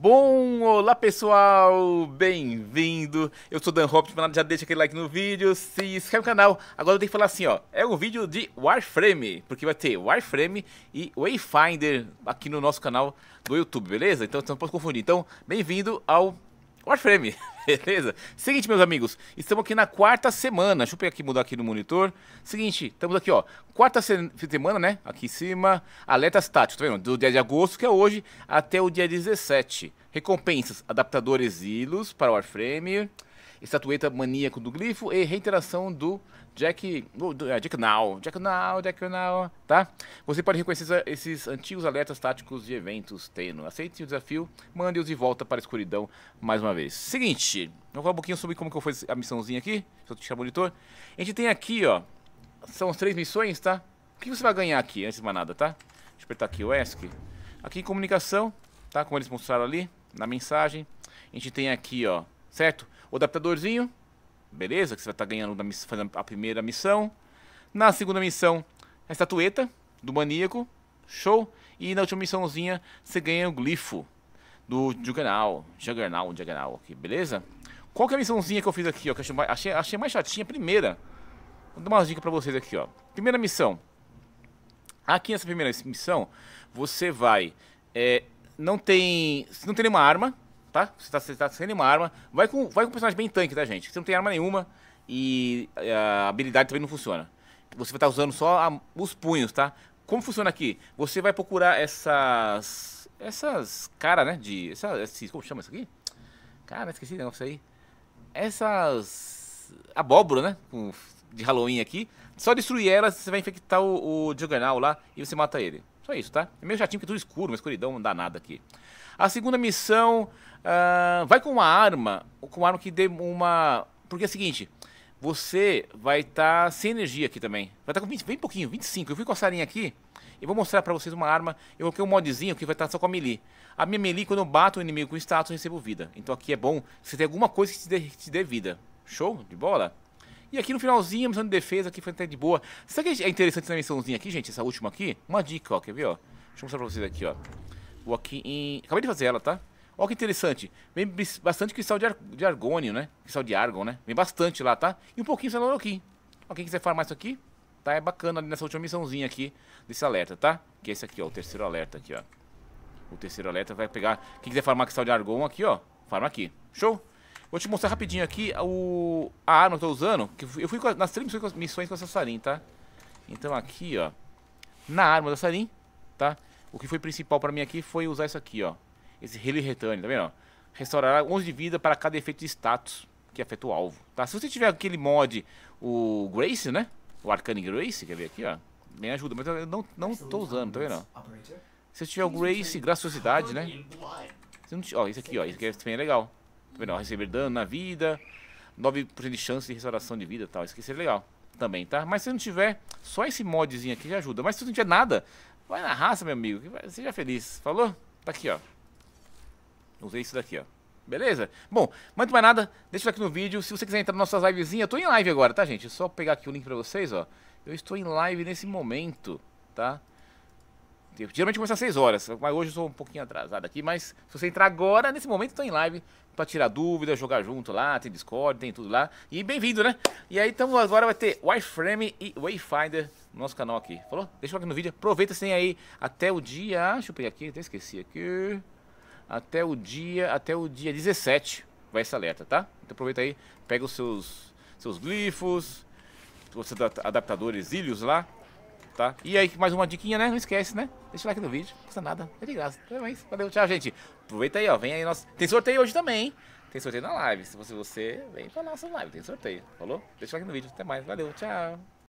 bom? Olá pessoal, bem-vindo! Eu sou Dan Hoffman, já deixa aquele like no vídeo, se inscreve no canal. Agora eu tenho que falar assim, ó, é um vídeo de Warframe, porque vai ter Warframe e Wayfinder aqui no nosso canal do YouTube, beleza? Então você não pode confundir. Então, bem-vindo ao Warframe, beleza? Seguinte, meus amigos, estamos aqui na quarta semana. Deixa eu pegar aqui, mudar aqui no monitor. Seguinte, estamos aqui, ó. Quarta se semana, né? Aqui em cima, alerta estático, tá vendo? Do dia de agosto, que é hoje, até o dia 17. Recompensas, adaptadores hilos para Warframe. Estatueta Maníaco do Glifo e reiteração do Jack, do, é, Jack Now, Jack Now, Jack Now, tá? Você pode reconhecer esses antigos alertas táticos de eventos tendo. Aceite o desafio, mande-os de volta para a escuridão mais uma vez. Seguinte, vou falar um pouquinho sobre como que eu fiz a missãozinha aqui, eu tirar o monitor. A gente tem aqui, ó, são as três missões, tá? O que você vai ganhar aqui, antes de mais nada, tá? Deixa eu apertar aqui o ESC. Aqui em comunicação, tá? Como eles mostraram ali, na mensagem. A gente tem aqui, ó, certo? o adaptadorzinho, beleza, que você vai estar tá ganhando na miss... fazendo a primeira missão. Na segunda missão, a estatueta do maníaco, show. E na última missãozinha, você ganha o glifo do Juggernaut, Juggernaut, Juggernaut aqui, beleza? Qual que é a missãozinha que eu fiz aqui, ó, que eu achei, achei mais chatinha, a primeira. Vou dar uma dica pra vocês aqui, ó. Primeira missão. Aqui nessa primeira missão, você vai... É, não tem... Não tem nenhuma arma, tá? Você tá, você tá sem nenhuma arma. Vai com, vai com um personagem bem tanque, tá, gente? Você não tem arma nenhuma e eh, a habilidade também não funciona. Você vai estar tá usando só a, os punhos, tá? Como funciona aqui? Você vai procurar essas... Essas caras, né? De... Essa, esses, como chama isso aqui? Cara, esqueci o negócio aí. Essas... Abóbora, né? Com, de Halloween aqui. Só destruir elas, você vai infectar o, o Juggernaut lá e você mata ele. Só isso, tá? É meio chatinho porque tudo escuro, uma escuridão danada aqui. A segunda missão, uh, vai com uma arma, com uma arma que dê uma... Porque é o seguinte, você vai estar tá sem energia aqui também. Vai estar tá com 20, bem pouquinho, 25. Eu fui com a sarinha aqui e vou mostrar pra vocês uma arma. Eu coloquei um modzinho que vai estar tá só com a melee. A minha melee, quando eu bato o inimigo com status, eu recebo vida. Então aqui é bom você ter alguma coisa que te dê, que te dê vida. Show de bola? E aqui no finalzinho, missão de defesa, aqui foi até de boa. Sabe que é interessante essa missãozinha aqui, gente? Essa última aqui? Uma dica, ó, quer ver, ó? Deixa eu mostrar pra vocês aqui, ó. Vou aqui em... Acabei de fazer ela, tá? Olha que interessante. Vem bastante cristal de, ar... de argônio, né? Cristal de argon, né? Vem bastante lá, tá? E um pouquinho só aqui. Ó, quem quiser farmar isso aqui, tá? É bacana ali nessa última missãozinha aqui, desse alerta, tá? Que é esse aqui, ó. O terceiro alerta aqui, ó. O terceiro alerta vai pegar... Quem quiser farmar cristal de argon aqui, ó. Farma aqui. Show? Vou te mostrar rapidinho aqui o, a arma que eu tô usando. Que eu fui nas três missões, missões com essa Sarin, tá? Então aqui, ó. Na arma da Sarin, tá? O que foi principal pra mim aqui foi usar isso aqui, ó. Esse Rally Return, tá vendo? Restaurar Restaurará 11 de vida para cada efeito de status que afeta o alvo, tá? Se você tiver aquele mod, o Grace, né? O Arcane Grace, quer ver aqui, ó. Me ajuda, mas eu não, não tô usando, tá vendo? Se você tiver o Grace, Graciosidade, né? Não, ó, esse aqui, ó. Esse aqui é bem legal não receber dano na vida, 9% de chance de restauração de vida e tal. Isso aqui seria legal também, tá? Mas se não tiver, só esse modzinho aqui já ajuda. Mas se não tiver nada, vai na raça, meu amigo. Seja feliz. Falou? Tá aqui, ó. Usei isso daqui, ó. Beleza? Bom, muito mais nada, deixa o aqui no vídeo. Se você quiser entrar nas nossas livezinhas, eu tô em live agora, tá, gente? É só pegar aqui o link pra vocês, ó. Eu estou em live nesse momento, tá? tempo. Geralmente começa às 6 horas, mas hoje eu sou um pouquinho atrasado aqui, mas se você entrar agora, nesse momento, estou em live para tirar dúvidas, jogar junto lá, tem Discord, tem tudo lá. E bem-vindo, né? E aí, então agora vai ter Wireframe e Wayfinder no nosso canal aqui. Falou? Deixa o like no vídeo, aproveita, tem aí até o dia... Ah, deixa eu pegar aqui, até esqueci aqui. Até o dia, até o dia 17 vai essa alerta, tá? Então aproveita aí, pega os seus, seus glifos, os seus adaptadores ilhos lá, tá? E aí, mais uma diquinha, né? Não esquece, né? Deixa o like no vídeo, não custa nada, é de graça. Até então mais, valeu, tchau, gente. Aproveita aí, ó, vem aí nosso... Tem sorteio hoje também, hein? Tem sorteio na live, se você, você vem pra nossa live, tem sorteio, falou? Deixa o like no vídeo, até mais, valeu, tchau.